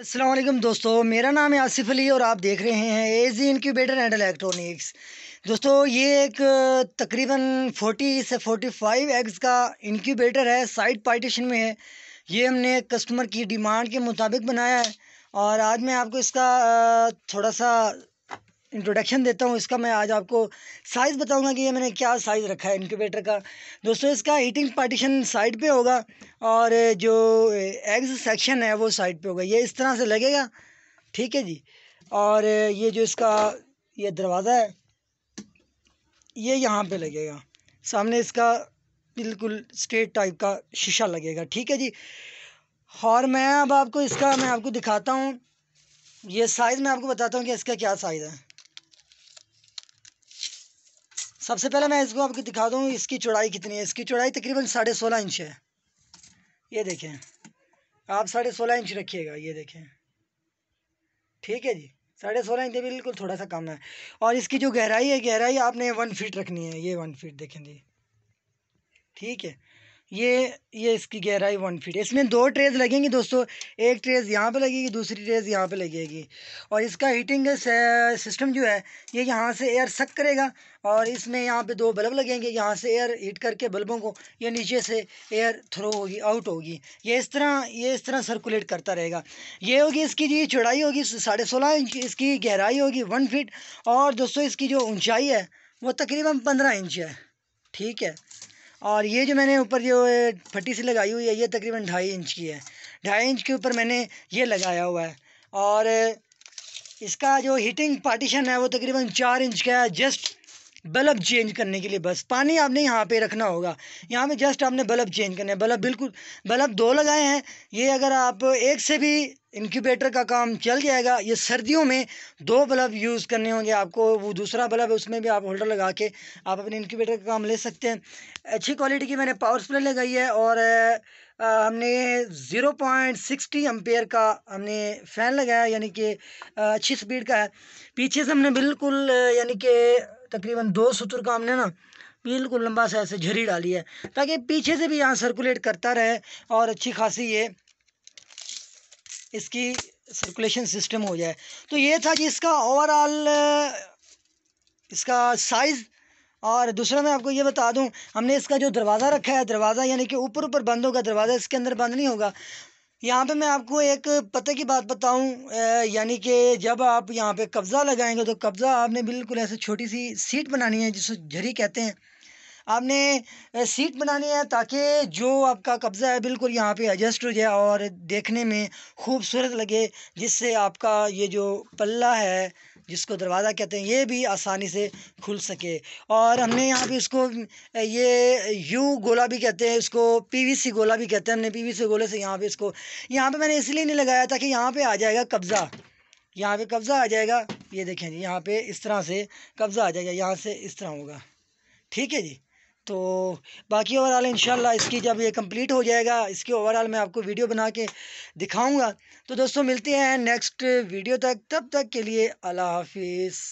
असलम दोस्तों मेरा नाम है आसिफ अली और आप देख रहे हैं A G incubator and electronics दोस्तों ये एक तकरीबन 40 से 45 एग्स का इनक्यूबेटर है साइड पार्टीशन में है ये हमने कस्टमर की डिमांड के मुताबिक बनाया है और आज मैं आपको इसका थोड़ा सा इंट्रोडक्शन देता हूँ इसका मैं आज आपको साइज़ बताऊँगा कि ये मैंने क्या साइज़ रखा है इनक्यूबेटर का दोस्तों इसका हीटिंग पार्टीशन साइड पे होगा और जो एग्ज eh, सेक्शन है वो साइड पे होगा ये इस तरह से लगेगा ठीक है जी और eh, ये जो इसका ये दरवाज़ा है ये यहाँ पे लगेगा सामने इसका बिल्कुल स्ट्रेट टाइप का शीशा लगेगा ठीक है जी और मैं अब आपको इसका मैं आपको दिखाता हूँ ये साइज़ मैं आपको बताता हूँ कि इसका क्या साइज़ है सबसे पहले मैं इसको आपको दिखा दूँ इसकी चौड़ाई कितनी है इसकी चौड़ाई तकरीबन साढ़े सोलह इंच है ये देखें आप साढ़े सोलह इंच रखिएगा ये देखें ठीक है जी साढ़े सोलह इंच बिल्कुल थोड़ा सा कम है और इसकी जो गहराई है गहराई आपने वन फीट रखनी है ये वन फीट देखें जी ठीक है ये ये इसकी गहराई वन फीट इसमें दो ट्रेज लगेंगी दोस्तों एक ट्रेज यहाँ पे लगेगी दूसरी ट्रेज यहाँ पे लगेगी और इसका हीटिंग सिस्टम जो है ये यहाँ से एयर सक करेगा और इसमें यहाँ पे दो बल्ब लगेंगे यहाँ से एयर हीट करके बल्बों को ये नीचे से एयर थ्रो होगी आउट होगी ये इस तरह ये इस तरह सर्कुलेट करता रहेगा ये होगी इसकी जी चौड़ाई होगी साढ़े सोलह इंच इसकी गहराई होगी वन फिट और दोस्तों इसकी जो ऊंचाई है वो तकरीबन पंद्रह इंच है ठीक है और ये जो मैंने ऊपर जो फटी सी लगाई हुई है ये तकरीबन ढाई इंच की है ढाई इंच के ऊपर मैंने ये लगाया हुआ है और इसका जो हीटिंग पार्टीशन है वो तकरीबन चार इंच का है जस्ट बल्ब चेंज करने के लिए बस पानी आपने यहाँ पे रखना होगा यहाँ पे जस्ट आपने बल्ब चेंज करने बल्ब बिल्कुल बल्ब दो लगाए हैं ये अगर आप एक से भी इनक्यूबेटर का काम चल जाएगा ये सर्दियों में दो बल्ब यूज़ करने होंगे आपको वो दूसरा बल्ब है उसमें भी आप होल्डर लगा के आप अपने इनक्यूबेटर का काम ले सकते हैं अच्छी क्वालिटी की मैंने पावर स्प्रे लगाई है और हमने ज़ीरो पॉइंट सिक्सटी एम्पेयर का हमने फ़ैन लगाया यानी कि अच्छी स्पीड का है पीछे से हमने बिल्कुल यानी कि तकरीबन दो सूत्र का हमने ना बिल्कुल लंबा सा ऐसे झरी डाली है ताकि पीछे से भी यहाँ सर्कुलेट करता रहे और अच्छी खासी ये इसकी सर्कुलेशन सिस्टम हो जाए तो ये था कि इसका ओवरऑल इसका साइज़ और दूसरा मैं आपको ये बता दूं हमने इसका जो दरवाज़ा रखा है दरवाज़ा यानी कि ऊपर ऊपर बंद होगा दरवाज़ा इसके अंदर बंद नहीं होगा यहाँ पे मैं आपको एक पते की बात बताऊं यानी कि जब आप यहाँ पे कब्ज़ा लगाएंगे तो कब्ज़ा आपने बिल्कुल ऐसे छोटी सी सीट बनानी है जिसको झरी कहते हैं आपने सीट बनानी है ताकि जो आपका कब्ज़ा है बिल्कुल यहाँ पर एडजस्ट हो जाए और देखने में खूबसूरत लगे जिससे आपका ये जो पल्ला है जिसको दरवाज़ा कहते हैं ये भी आसानी से खुल सके और हमने यहाँ पे इसको ये यू गोला भी कहते हैं इसको पीवीसी गोला भी कहते हैं हमने पीवीसी गोले से यहाँ पे इसको यहाँ पे मैंने इसलिए नहीं लगाया ताकि यहाँ पे आ जाएगा कब्ज़ा यहाँ पे कब्ज़ा आ जाएगा ये देखें जी यहाँ पर इस तरह से कब्ज़ा आ जाएगा यहाँ से इस तरह होगा ठीक है जी तो बाकी ओवरऑल इन इसकी जब ये कंप्लीट हो जाएगा इसकी ओवरऑल मैं आपको वीडियो बना के दिखाऊँगा तो दोस्तों मिलते हैं नेक्स्ट वीडियो तक तब तक के लिए अल्लाह हाफिज़